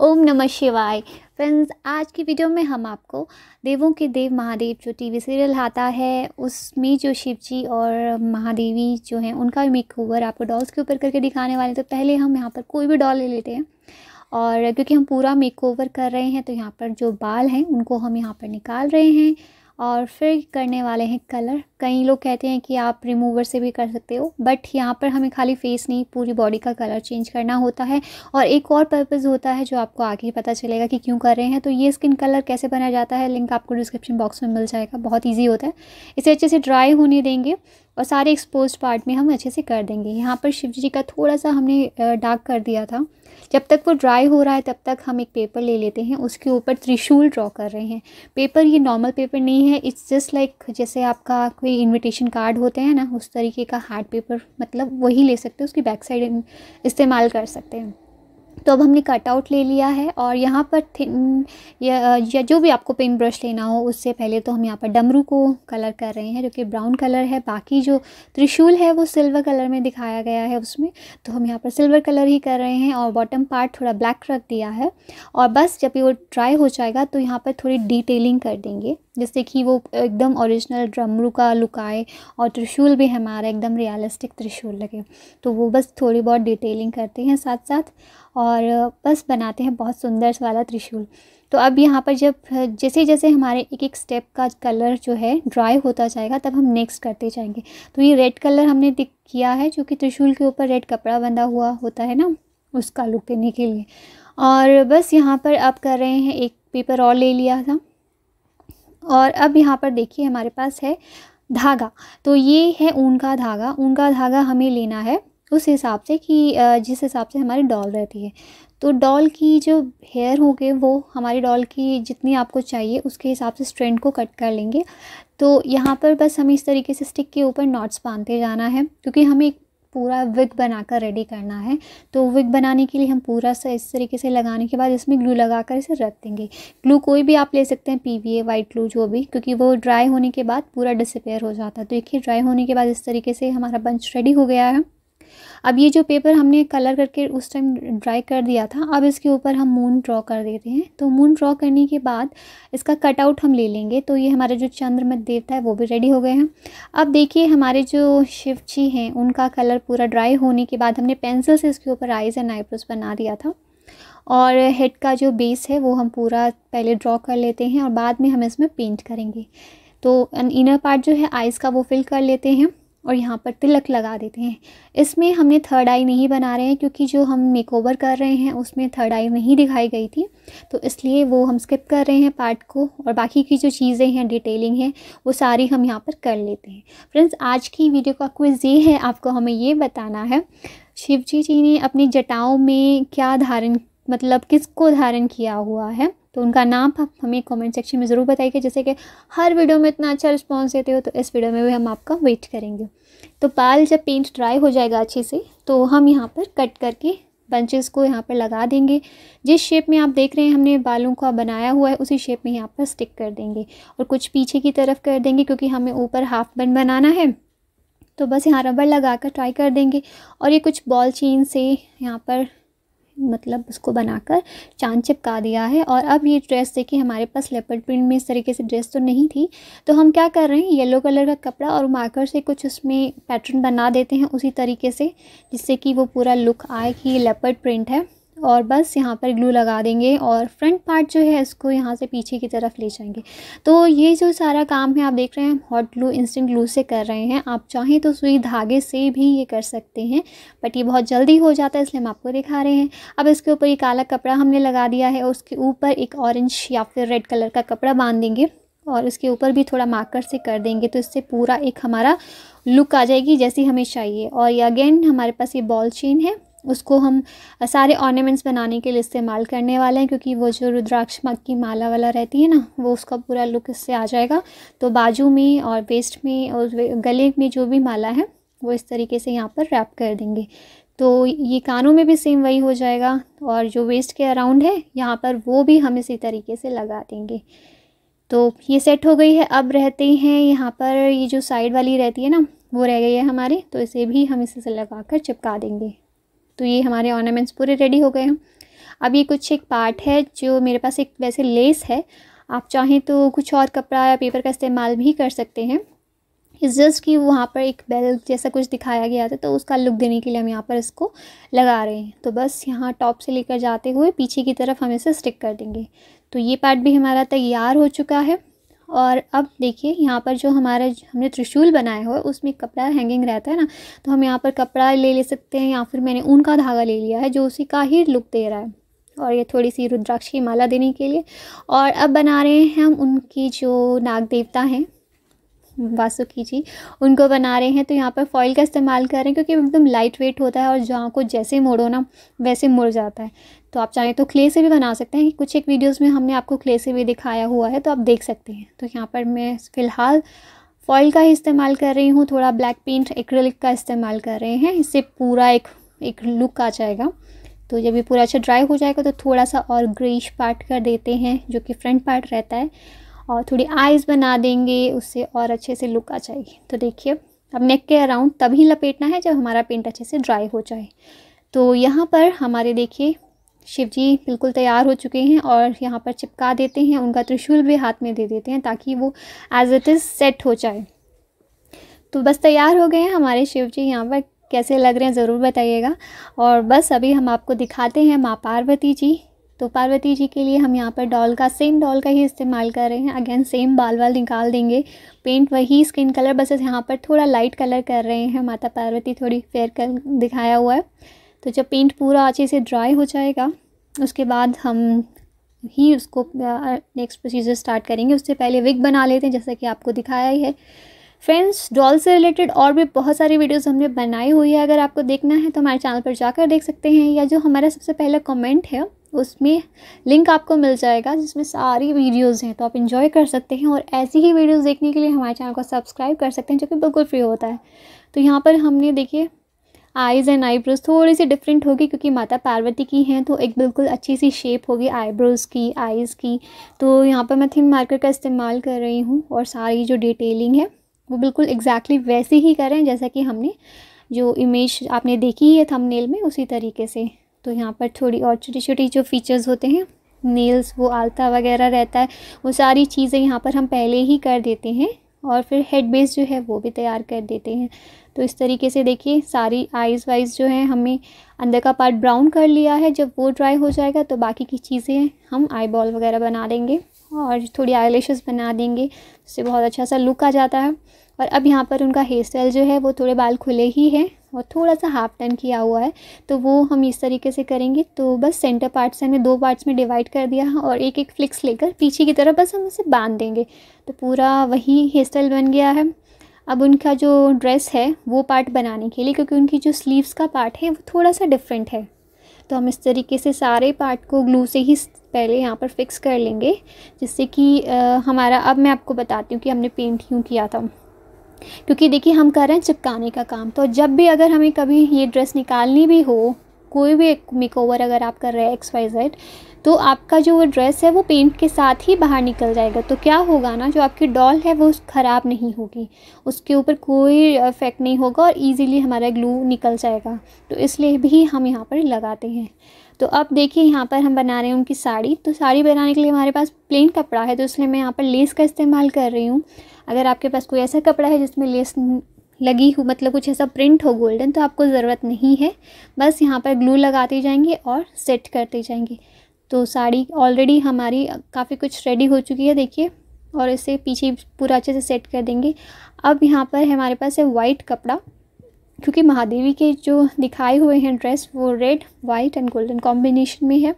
ओम नमः शिवाय फ्रेंड्स आज की वीडियो में हम आपको देवों के देव महादेव जो टीवी सीरियल आता है उसमें जो शिव जी और महादेवी जो हैं उनका मेक ओवर आपको डॉल्स के ऊपर करके दिखाने वाले तो पहले हम यहाँ पर कोई भी डॉल ले लेते हैं और क्योंकि हम पूरा मेक ओवर कर रहे हैं तो यहाँ पर जो बाल हैं उनको हम यहाँ पर निकाल रहे हैं और फिर करने वाले हैं कलर कई लोग कहते हैं कि आप रिमूवर से भी कर सकते हो बट यहाँ पर हमें खाली फेस नहीं पूरी बॉडी का कलर चेंज करना होता है और एक और पर्पज़ होता है जो आपको आगे पता चलेगा कि क्यों कर रहे हैं तो ये स्किन कलर कैसे बनाया जाता है लिंक आपको डिस्क्रिप्शन बॉक्स में मिल जाएगा बहुत ईजी होता है इसे अच्छे से ड्राई होने देंगे और सारे एक्सपोज पार्ट में हम अच्छे से कर देंगे यहाँ पर शिव जी का थोड़ा सा हमने डार्क कर दिया था जब तक वो ड्राई हो रहा है तब तक हम एक पेपर ले लेते हैं उसके ऊपर त्रिशूल ड्रॉ कर रहे हैं पेपर ये नॉर्मल पेपर नहीं है इट्स जस्ट लाइक जैसे आपका कोई इनविटेशन कार्ड होते हैं ना उस तरीके का हार्ड पेपर मतलब वही ले सकते हैं उसकी बैक साइड इस्तेमाल कर सकते हैं तो अब हमने कटआउट ले लिया है और यहाँ पर थिन या, या जो भी आपको पेंट ब्रश लेना हो उससे पहले तो हम यहाँ पर डमरू को कलर कर रहे हैं जो कि ब्राउन कलर है बाकी जो त्रिशूल है वो सिल्वर कलर में दिखाया गया है उसमें तो हम यहाँ पर सिल्वर कलर ही कर रहे हैं और बॉटम पार्ट थोड़ा ब्लैक रख दिया है और बस जब ये वो ड्राई हो जाएगा तो यहाँ पर थोड़ी डिटेलिंग कर देंगे जिससे कि वो एकदम ओरिजिनल ड्रमरू का लुक आए और त्रिशूल भी हमारा एकदम रियलिस्टिक त्रिशूल लगे तो वो बस थोड़ी बहुत डिटेलिंग करते हैं साथ साथ और बस बनाते हैं बहुत सुंदर वाला त्रिशूल तो अब यहाँ पर जब जैसे जैसे हमारे एक एक स्टेप का कलर जो है ड्राई होता जाएगा तब हम नेक्स्ट करते जाएंगे तो ये रेड कलर हमने किया है जो कि त्रिशूल के ऊपर रेड कपड़ा बंधा हुआ होता है ना उसका लुक देने के लिए और बस यहाँ पर आप कर रहे हैं एक पेपर और ले लिया था और अब यहाँ पर देखिए हमारे पास है धागा तो ये है ऊन का धागा ऊन का धागा हमें लेना है उस हिसाब से कि जिस हिसाब से हमारी डॉल रहती है तो डॉल की जो हेयर होंगे वो हमारी डॉल की जितनी आपको चाहिए उसके हिसाब से स्ट्रेंड को कट कर लेंगे तो यहाँ पर बस हमें इस तरीके से स्टिक के ऊपर नॉट्स बांधते जाना है क्योंकि हमें एक पूरा विग बनाकर रेडी करना है तो विग बनाने के लिए हम पूरा सा इस तरीके से लगाने के बाद इसमें ग्लू लगा कर इसे रख देंगे ग्लू कोई भी आप ले सकते हैं P V A white glue जो भी क्योंकि वो ड्राई होने के बाद पूरा डिसपेयर हो जाता है तो देखिए ड्राई होने के बाद इस तरीके से हमारा बंच रेडी हो गया है अब ये जो पेपर हमने कलर करके उस टाइम ड्राई कर दिया था अब इसके ऊपर हम मून ड्रॉ कर देते हैं तो मून ड्रॉ करने के बाद इसका कटआउट हम ले लेंगे तो ये हमारा जो चंद्रमत देवता है वो भी रेडी हो गए हैं अब देखिए हमारे जो शिव जी हैं उनका कलर पूरा ड्राई होने के बाद हमने पेंसिल से इसके ऊपर आइज़ एंड आईब्रोज बना दिया था और हेड का जो बेस है वो हम पूरा पहले ड्रॉ कर लेते हैं और बाद में हम इसमें पेंट करेंगे तो इनर पार्ट जो है आइज़ का वो फिल कर लेते हैं और यहाँ पर तिलक लगा देते हैं इसमें हमने थर्ड आई नहीं बना रहे हैं क्योंकि जो हम मेकओवर कर रहे हैं उसमें थर्ड आई नहीं दिखाई गई थी तो इसलिए वो हम स्किप कर रहे हैं पार्ट को और बाकी की जो चीज़ें हैं डिटेलिंग है वो सारी हम यहाँ पर कर लेते हैं फ्रेंड्स आज की वीडियो का क्विज़ ये है आपको हमें ये बताना है शिव जी जी ने अपनी जटाओं में क्या धारण मतलब किसको धारण किया हुआ है तो उनका नाम आप हमें कमेंट सेक्शन में ज़रूर बताइए जैसे कि हर वीडियो में इतना अच्छा रिस्पॉन्स देते हो तो इस वीडियो में भी हम आपका वेट करेंगे तो बाल जब पेंट ड्राई हो जाएगा अच्छे से तो हम यहाँ पर कट करके बंचेस को यहाँ पर लगा देंगे जिस शेप में आप देख रहे हैं हमने बालों का बनाया हुआ है उसी शेप में यहाँ पर स्टिक कर देंगे और कुछ पीछे की तरफ कर देंगे क्योंकि हमें ऊपर हाफ बन बनाना है तो बस यहाँ रबड़ लगा कर ट्राई कर देंगे और ये कुछ बॉल चेन से यहाँ पर मतलब उसको बनाकर चांद चिपका दिया है और अब ये ड्रेस देखिए हमारे पास लेपर्ड प्रिंट में इस तरीके से ड्रेस तो नहीं थी तो हम क्या कर रहे हैं येलो कलर का कपड़ा और मार्कर से कुछ उसमें पैटर्न बना देते हैं उसी तरीके से जिससे कि वो पूरा लुक आए कि ये लेपर्ड प्रिंट है और बस यहाँ पर ग्लू लगा देंगे और फ्रंट पार्ट जो है इसको यहाँ से पीछे की तरफ ले जाएंगे तो ये जो सारा काम है आप देख रहे हैं हम हॉट ग्लू इंस्टेंट ग्लू से कर रहे हैं आप चाहें तो सुई धागे से भी ये कर सकते हैं बट ये बहुत जल्दी हो जाता है इसलिए हम आपको दिखा रहे हैं अब इसके ऊपर ये काला कपड़ा हमने लगा दिया है उसके ऊपर एक ऑरेंज या फिर रेड कलर का कपड़ा बांध देंगे और इसके ऊपर भी थोड़ा मार्कर से कर देंगे तो इससे पूरा एक हमारा लुक आ जाएगी जैसी हमें चाहिए और ये अगेन हमारे पास ये बॉल चेन है उसको हम सारे ऑर्नामेंट्स बनाने के लिए इस्तेमाल करने वाले हैं क्योंकि वो जो रुद्राक्ष की माला वाला रहती है ना वो उसका पूरा लुक इससे आ जाएगा तो बाजू में और वेस्ट में और गले में जो भी माला है वो इस तरीके से यहाँ पर रैप कर देंगे तो ये कानों में भी सेम वही हो जाएगा और जो वेस्ट के अराउंड है यहाँ पर वो भी हम इसी तरीके से लगा देंगे तो ये सेट हो गई है अब रहते हैं यहाँ पर ये जो साइड वाली रहती है ना वो रह गई है हमारी तो इसे भी हम इसी से लगा कर चिपका देंगे तो ये हमारे ऑर्नामेंट्स पूरे रेडी हो गए हैं अब ये कुछ एक पार्ट है जो मेरे पास एक वैसे लेस है आप चाहें तो कुछ और कपड़ा या पेपर का इस्तेमाल भी कर सकते हैं इस जस्ट कि वहाँ पर एक बेल जैसा कुछ दिखाया गया था तो उसका लुक देने के लिए हम यहाँ पर इसको लगा रहे हैं तो बस यहाँ टॉप से लेकर जाते हुए पीछे की तरफ हम इसे स्टिक कर देंगे तो ये पार्ट भी हमारा तैयार हो चुका है और अब देखिए यहाँ पर जो हमारा हमने त्रिशूल बनाया हुआ है उसमें कपड़ा हैंगिंग रहता है ना तो हम यहाँ पर कपड़ा ले ले सकते हैं या फिर मैंने ऊन का धागा ले लिया है जो उसी का ही लुक दे रहा है और ये थोड़ी सी रुद्राक्ष की माला देने के लिए और अब बना रहे हैं हम उनकी जो नाग देवता हैं वासुकी जी उनको बना रहे हैं तो यहाँ पर फॉइल का इस्तेमाल कर रहे हैं क्योंकि एकदम लाइट वेट होता है और जहाँ को जैसे मोड़ो ना वैसे मुड़ जाता है तो आप चाहें तो क्ले से भी बना सकते हैं कुछ एक वीडियोस में हमने आपको क्ले से भी दिखाया हुआ है तो आप देख सकते हैं तो यहाँ पर मैं फ़िलहाल फॉइल का ही इस्तेमाल कर रही हूँ थोड़ा ब्लैक पेंट एक्रिलिक का इस्तेमाल कर रहे हैं इससे पूरा एक एक लुक आ जाएगा तो जब ये पूरा अच्छा ड्राई हो जाएगा तो थोड़ा सा और ग्रेश पार्ट कर देते हैं जो कि फ्रंट पार्ट रहता है और थोड़ी आइज़ बना देंगे उससे और अच्छे से लुक आ जाएगी तो देखिए अब नेक के अराउंड तभी लपेटना है जब हमारा पेंट अच्छे से ड्राई हो जाए तो यहाँ पर हमारे देखिए शिव जी बिल्कुल तैयार हो चुके हैं और यहाँ पर चिपका देते हैं उनका त्रिशूल भी हाथ में दे देते हैं ताकि वो एज इट इज़ सेट हो जाए तो बस तैयार हो गए हैं हमारे शिव जी यहाँ पर कैसे लग रहे हैं ज़रूर बताइएगा और बस अभी हम आपको दिखाते हैं माँ पार्वती जी तो पार्वती जी के लिए हम यहाँ पर डॉल का सेम डॉल का ही इस्तेमाल कर रहे हैं अगेन सेम बाल वाल निकाल देंगे पेंट वही स्किन कलर बस यहाँ पर थोड़ा लाइट कलर कर रहे हैं माता पार्वती थोड़ी फेयर कल दिखाया हुआ है तो जब पेंट पूरा अच्छे से ड्राई हो जाएगा उसके बाद हम ही उसको नेक्स्ट प्रोसीजर स्टार्ट करेंगे उससे पहले विग बना लेते हैं जैसा कि आपको दिखाया ही है फ्रेंड्स डॉल से रिलेटेड और भी बहुत सारी वीडियोस हमने बनाई हुई है अगर आपको देखना है तो हमारे चैनल पर जाकर देख सकते हैं या जो हमारा सबसे पहला कमेंट है उसमें लिंक आपको मिल जाएगा जिसमें सारी वीडियोस हैं तो आप इन्जॉय कर सकते हैं और ऐसी ही वीडियोस देखने के लिए हमारे चैनल को सब्सक्राइब कर सकते हैं जो कि बिल्कुल फ्री होता है तो यहाँ पर हमने देखिए आईज़ एंड आईब्रोज थोड़ी सी डिफरेंट होगी क्योंकि माता पार्वती की हैं तो एक बिल्कुल अच्छी सी शेप होगी आईब्रोज़ की आईज़ की तो यहाँ पर मैं थिन मार्कर का इस्तेमाल कर रही हूँ और सारी जो डिटेलिंग है वो बिल्कुल एग्जैक्टली exactly वैसे ही करें जैसा कि हमने जो इमेज आपने देखी है थंबनेल में उसी तरीके से तो यहाँ पर थोड़ी और छोटी छोटी जो फीचर्स होते हैं नेल्स वो आलता वगैरह रहता है वो सारी चीज़ें यहाँ पर हम पहले ही कर देते हैं और फिर हेड बेस जो है वो भी तैयार कर देते हैं तो इस तरीके से देखिए सारी आइज़ वाइज जो है हमें अंदर का पार्ट ब्राउन कर लिया है जब वो ड्राई हो जाएगा तो बाकी की चीज़ें हम आई बॉल वगैरह बना देंगे और थोड़ी आई बना देंगे उससे बहुत अच्छा सा लुक आ जाता है और अब यहाँ पर उनका हेयर स्टाइल जो है वो थोड़े बाल खुले ही है और थोड़ा सा हाफ टर्न किया हुआ है तो वो हम इस तरीके से करेंगे तो बस सेंटर पार्ट से हमने दो पार्ट्स में डिवाइड कर दिया है और एक एक फ्लिक्स लेकर पीछे की तरफ बस हम उसे बांध देंगे तो पूरा वही हेयर स्टाइल बन गया है अब उनका जो ड्रेस है वो पार्ट बनाने के लिए क्योंकि उनकी जो स्लीव्स का पार्ट है वो थोड़ा सा डिफरेंट है तो हम इस तरीके से सारे पार्ट को ग्लू से ही पहले यहाँ पर फिक्स कर लेंगे जिससे कि हमारा अब मैं आपको बताती हूँ कि हमने पेंट क्यों किया था क्योंकि देखिए हम कर रहे हैं चिपकाने का काम तो जब भी अगर हमें कभी ये ड्रेस निकालनी भी हो कोई भी मेक ओवर अगर आप कर रहे हैं एक्स वाई जेड तो आपका जो वो ड्रेस है वो पेंट के साथ ही बाहर निकल जाएगा तो क्या होगा ना जो आपकी डॉल है वो ख़राब नहीं होगी उसके ऊपर कोई इफेक्ट नहीं होगा और इजीली हमारा ग्लू निकल जाएगा तो इसलिए भी हम यहाँ पर लगाते हैं तो अब देखिए यहाँ पर हम बना रहे हैं उनकी साड़ी तो साड़ी बनाने के लिए हमारे पास प्लेन कपड़ा है तो इसलिए मैं यहाँ पर लेस का इस्तेमाल कर रही हूँ अगर आपके पास कोई ऐसा कपड़ा है जिसमें लेस लगी हो मतलब कुछ ऐसा प्रिंट हो गोल्डन तो आपको ज़रूरत नहीं है बस यहाँ पर ग्लू लगाते जाएंगे और सेट करते जाएंगे तो साड़ी ऑलरेडी हमारी काफ़ी कुछ रेडी हो चुकी है देखिए और इसे पीछे पूरा अच्छे से सेट कर देंगे अब यहाँ पर हमारे पास है वाइट कपड़ा क्योंकि महादेवी के जो दिखाए हुए हैं ड्रेस वो red white and golden combination में है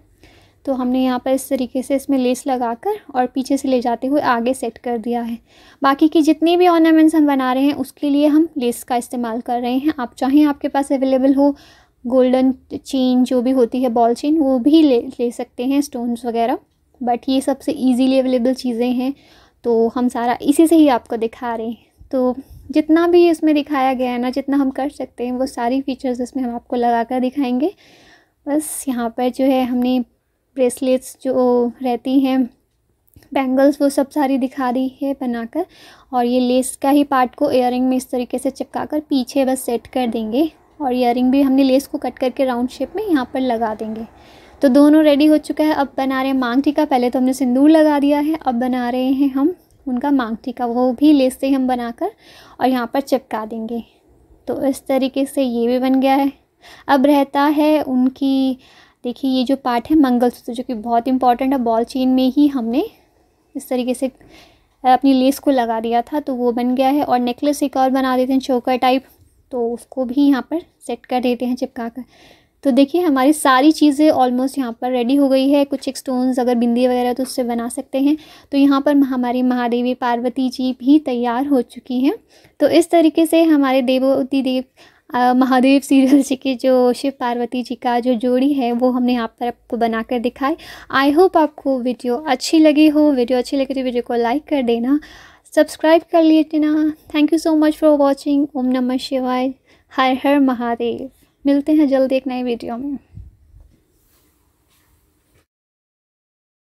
तो हमने यहाँ पर इस तरीके से इसमें लेस लगाकर और पीछे से ले जाते हुए आगे सेट कर दिया है बाकी की जितनी भी ऑर्नामेंट्स हम बना रहे हैं उसके लिए हम लेस का इस्तेमाल कर रहे हैं आप चाहें आपके पास अवेलेबल हो गोल्डन चेन जो भी होती है बॉल चेन वो भी ले ले सकते हैं स्टोन्स वगैरह बट ये सबसे ईजीली अवेलेबल चीज़ें हैं तो हम सारा इसी से ही आपको दिखा रहे हैं तो जितना भी इसमें दिखाया गया है ना जितना हम कर सकते हैं वो सारी फीचर्स इसमें हम आपको लगा कर दिखाएंगे बस यहाँ पर जो है हमने ब्रेसलेट्स जो रहती हैं बैंगल्स वो सब सारी दिखा दी है बनाकर और ये लेस का ही पार्ट को एयर में इस तरीके से चिपका कर पीछे बस सेट कर देंगे और इयर भी हमने लेस को कट करके राउंड शेप में यहाँ पर लगा देंगे तो दोनों रेडी हो चुका है अब बना रहे हैं मांग टीका पहले तो हमने सिंदूर लगा दिया है अब बना रहे हैं हम उनका मांग टीका वो भी लेस से हम बनाकर और यहाँ पर चिपका देंगे तो इस तरीके से ये भी बन गया है अब रहता है उनकी देखिए ये जो पार्ट है मंगलसूत्र जो कि बहुत इंपॉर्टेंट है बॉल चेन में ही हमने इस तरीके से अपनी लेस को लगा दिया था तो वो बन गया है और नेकलेस एक और बना देते हैं चोकर टाइप तो उसको भी यहाँ पर सेट कर देते हैं चिपका कर तो देखिए हमारी सारी चीज़ें ऑलमोस्ट यहाँ पर रेडी हो गई है कुछ एक स्टोन्स अगर बिंदी वगैरह तो उससे बना सकते हैं तो यहाँ पर हमारी महादेवी पार्वती जी भी तैयार हो चुकी हैं तो इस तरीके से हमारे देवोती देव महादेव सीरियल जी के जो शिव पार्वती जी का जो जोड़ी है वो हमने यहाँ पर आपको बनाकर दिखाई आई होप आपको वीडियो अच्छी लगी हो वीडियो अच्छी लगी तो वीडियो को लाइक कर देना सब्सक्राइब कर लिए देना thank you so much for watching ओम नमः शिवाय हर हर महादेव मिलते हैं जल्दी एक नए वीडियो में